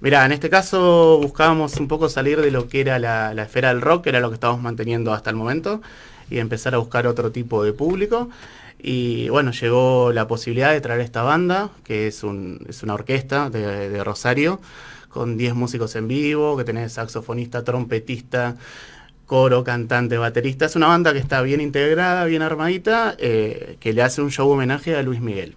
Mirá, en este caso buscábamos un poco salir de lo que era la, esfera del rock, que era lo que estábamos manteniendo hasta el momento, y empezar a buscar otro tipo de público. Y bueno, llegó la posibilidad de traer esta banda, que es, es una orquesta de, Rosario, con 10 músicos en vivo, que tenés saxofonista, trompetista, coro, cantante, baterista. Es una banda que está bien integrada, bien armadita, eh, que le hace un show homenaje a Luis Miguel.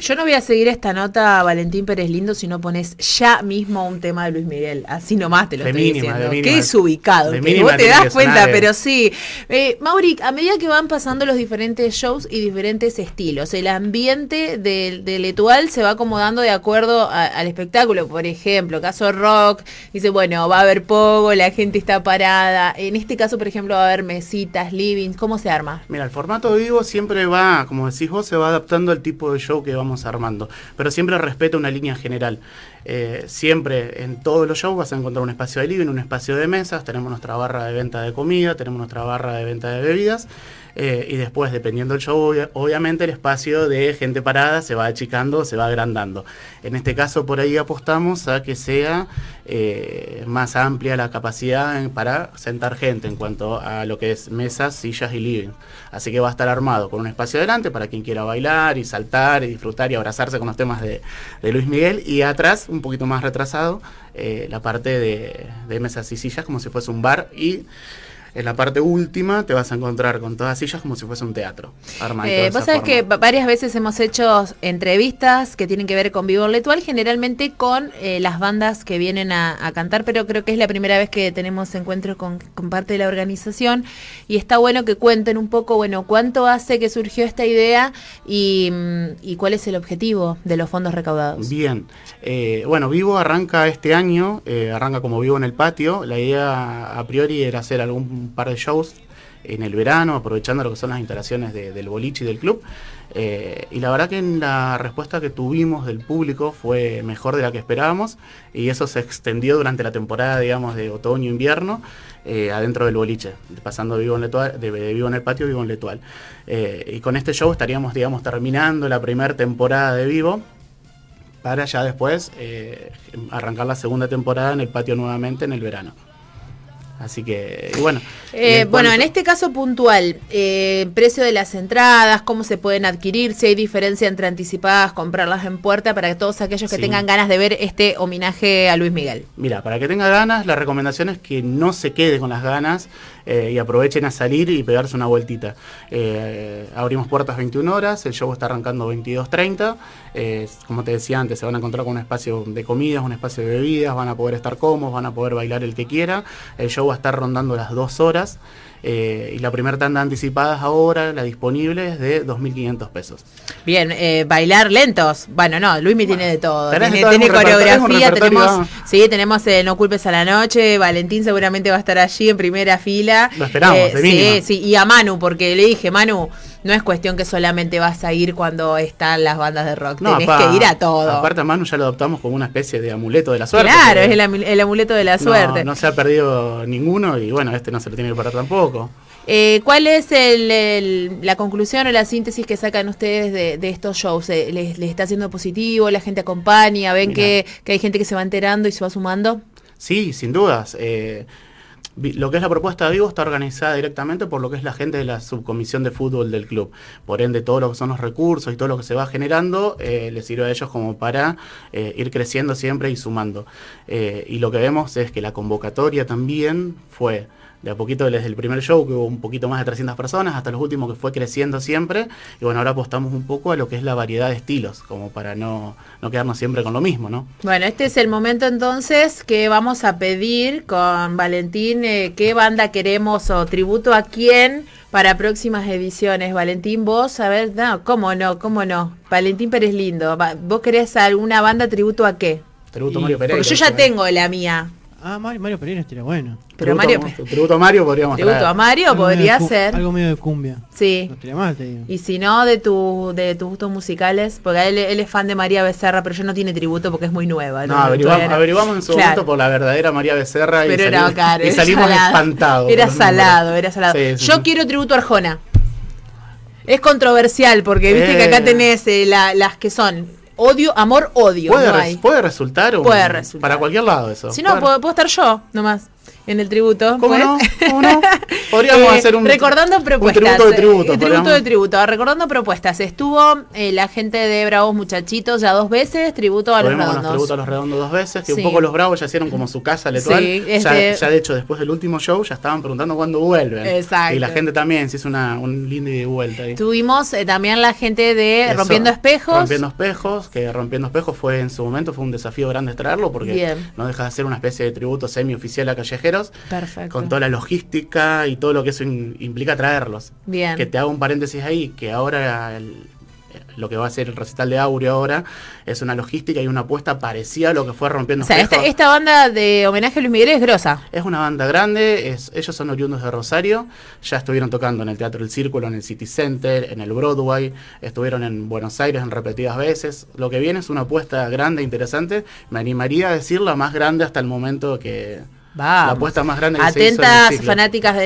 Yo no voy a seguir esta nota, Valentín Pérez Lindo, si no pones ya mismo un tema de Luis Miguel. Así nomás te lo estoy diciendo. Qué es vos te das cuenta, eh. pero sí. Eh, a medida que van pasando los diferentes shows y diferentes estilos, el ambiente del, Etual se va acomodando de acuerdo al espectáculo. Por ejemplo, caso rock, dice, bueno, va a haber pogo, la gente está parada. En este caso, por ejemplo, va a haber mesitas, living. ¿Cómo se arma? Mira, el formato vivo siempre va, como decís vos, se va adaptando al tipo de show que va armando. Pero siempre respeto una línea general. Eh, siempre en todos los shows vas a encontrar un espacio de living, un espacio de mesas, tenemos nuestra barra de venta de comida, tenemos nuestra barra de venta de bebidas eh, y después, dependiendo del show, obviamente el espacio de gente parada se va achicando, se va agrandando. En este caso, por ahí apostamos a que sea eh, más amplia la capacidad para sentar gente en cuanto a lo que es mesas, sillas y living. Así que va a estar armado con un espacio adelante para quien quiera bailar y saltar y disfrutar y abrazarse con los temas de, Luis Miguel. Y atrás, un poquito más retrasado, eh, la parte de, de mesas y sillas como si fuese un bar y en la parte última te vas a encontrar con todas sillas como si fuese un teatro. Eh, vos sabés que varias veces hemos hecho entrevistas que tienen que ver con Vivo Letual, generalmente con eh, las bandas que vienen a, cantar, pero creo que es la primera vez que tenemos encuentros con, parte de la organización y está bueno que cuenten un poco, bueno, cuánto hace que surgió esta idea y, mm, cuál es el objetivo de los fondos recaudados. Bien, eh, bueno, Vivo arranca este año, eh, arranca como Vivo en el Patio, la idea a priori era hacer algún un par de shows en el verano, aprovechando lo que son las instalaciones del boliche y del club. Eh, y la verdad que la respuesta que tuvimos del público fue mejor de la que esperábamos y eso se extendió durante la temporada, digamos, de otoño-invierno eh, adentro del boliche, pasando vivo en, Letual, vivo en el patio, vivo en Letual. Eh, y con este show estaríamos, digamos, terminando la primera temporada de vivo para ya después arrancar la segunda temporada en el patio nuevamente en el verano. Así que, bueno. Eh, bueno, en este caso puntual, eh, precio de las entradas, cómo se pueden adquirir, si hay diferencia entre anticipadas, comprarlas en puerta, para que todos aquellos que tengan ganas de ver este homenaje a Luis Miguel. Mira, para que tenga ganas, la recomendación es que no se quede con las ganas. Eh, y aprovechen a salir y pegarse una vueltita. Eh, abrimos puertas 21 horas, el show está arrancando 22.30. Eh, como te decía antes, se van a encontrar con un espacio de comidas, un espacio de bebidas, van a poder estar cómodos, van a poder bailar el que quiera. El show va a estar rondando las 2 horas. y la primera tanda anticipada ahora, la disponible, es de 2.500 pesos. Bien, bailar lentos. Bueno, no, Luis me tiene de todo. todo tiene coreografía, tenemos, ah. Sí, tenemos el eh, No culpes a la noche, Valentín seguramente va a estar allí en primera fila. Lo esperamos, eh, de Sí, y a Manu, porque le dije, Manu, no es cuestión que solamente vas a ir cuando están las bandas de rock, no, tenés que ir a todo. Aparte a Manu ya lo adoptamos como una especie de amuleto de la suerte. Claro, es el, amuleto de la suerte. No se ha perdido ninguno y bueno, este no se lo tiene que perder tampoco. Eh, ¿Cuál es la conclusión o la síntesis que sacan ustedes de, estos shows? Eh, ¿Les, está siendo positivo? ¿La gente acompaña? ¿Ven que, hay gente que se va enterando y se va sumando? Sí, sin dudas. Eh, lo que es la propuesta de Vivo está organizada directamente por lo que es la gente de la subcomisión de fútbol del club. Por ende, todo lo que son los recursos y todo lo que se va generando les sirve a ellos como para ir creciendo siempre y sumando. y lo que vemos es que la convocatoria también fue de a poquito desde el primer show, que hubo un poquito más de 300 personas, hasta los últimos que fue creciendo siempre. Y bueno, ahora apostamos un poco a lo que es la variedad de estilos, como para no, no quedarnos siempre con lo mismo, ¿no? Bueno, este es el momento entonces que vamos a pedir con Valentín eh, qué banda queremos o tributo a quién para próximas ediciones. Valentín, vos, a ver, no, cómo no, cómo no. Valentín Pérez Lindo, ¿vos querés alguna banda tributo a qué? Tributo a Mario Pérez. Porque yo ya tengo la mía. Ah, Mario, Mario Pereira bueno. Pero tributo Mario. A, tributo a Mario podríamos Tributo a Mario podría ser. Algo medio de cumbia. Sí. No estaría mal, te digo. Y si no, de, tu, de tus gustos musicales, porque él, él, es fan de María Becerra, pero yo no tiene tributo porque es muy nueva. No, averiguamos, averiguamos, en su gusto momento por la verdadera María Becerra y, salimos, espantados. Era salado, era salado. yo quiero tributo a Arjona. Es controversial porque viste que acá eh. tenés eh, las que son odio, amor, odio. Puede, resultar para cualquier lado eso. Si no, puedo estar yo nomás en el tributo. ¿Cómo, pues. no? Podríamos eh, hacer un, recordando un tributo de tributo. Un tributo de tributo. Recordando propuestas. Estuvo eh, la gente de Bravos Muchachitos ya dos veces, tributo a los redondos. tributo a los redondos dos veces, que un poco los Bravos ya hicieron como su casa letal. Este ya, de hecho, después del último show ya estaban preguntando cuándo vuelven. Exacto. Y la gente también se es una, un lindo de vuelta ahí. Tuvimos eh, también la gente de Rompiendo Espejos. Rompiendo Espejos, que Rompiendo Espejos fue en su momento fue un desafío grande traerlo porque no deja de ser una especie de tributo semi-oficial a Calle con toda la logística y todo lo que eso implica traerlos. Bien. Que te hago un paréntesis ahí, que ahora lo que va a ser el recital de Aureo ahora, es una logística y una apuesta parecida a lo que fue Rompiendo O sea, esta, banda de homenaje a Luis Miguel es grosa. Es una banda grande, ellos son oriundos de Rosario, ya estuvieron tocando en el Teatro del Círculo, en el City Center, en el Broadway, estuvieron en Buenos Aires en repetidas veces. Lo que viene es una apuesta grande, interesante, me animaría a decirla más grande hasta el momento que, Va, La apuesta más grande que Atentas se hizo en el siglo. fanáticas de